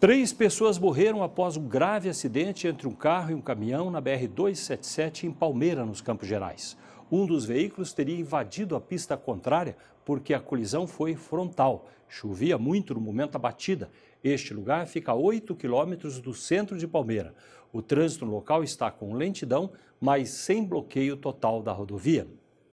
Três pessoas morreram após um grave acidente entre um carro e um caminhão na BR-277 em Palmeira, nos Campos Gerais. Um dos veículos teria invadido a pista contrária porque a colisão foi frontal. Chovia muito no momento da batida. Este lugar fica a 8 quilômetros do centro de Palmeira. O trânsito local está com lentidão, mas sem bloqueio total da rodovia.